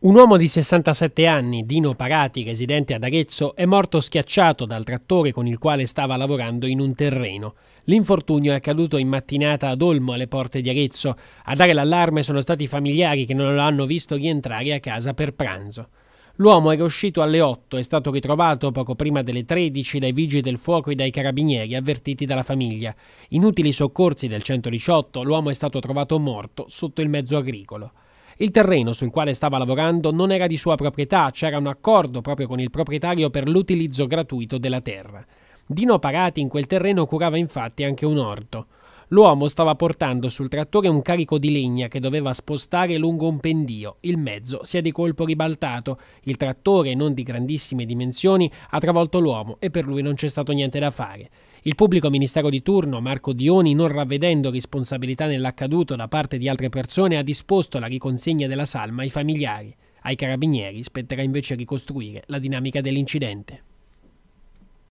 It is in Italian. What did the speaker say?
Un uomo di 67 anni, Dino Parati, residente ad Arezzo, è morto schiacciato dal trattore con il quale stava lavorando in un terreno. L'infortunio è accaduto in mattinata ad Olmo, alle porte di Arezzo. A dare l'allarme sono stati i familiari che non lo hanno visto rientrare a casa per pranzo. L'uomo era uscito alle 8 e è stato ritrovato poco prima delle 13 dai vigili del fuoco e dai carabinieri avvertiti dalla famiglia. Inutili soccorsi del 118, l'uomo è stato trovato morto sotto il mezzo agricolo. Il terreno sul quale stava lavorando non era di sua proprietà, c'era un accordo proprio con il proprietario per l'utilizzo gratuito della terra. Dino Parati in quel terreno curava infatti anche un orto. L'uomo stava portando sul trattore un carico di legna che doveva spostare lungo un pendio. Il mezzo si è di colpo ribaltato. Il trattore, non di grandissime dimensioni, ha travolto l'uomo e per lui non c'è stato niente da fare. Il pubblico ministero di turno, Marco Dioni, non ravvedendo responsabilità nell'accaduto da parte di altre persone, ha disposto la riconsegna della salma ai familiari. Ai carabinieri spetterà invece ricostruire la dinamica dell'incidente.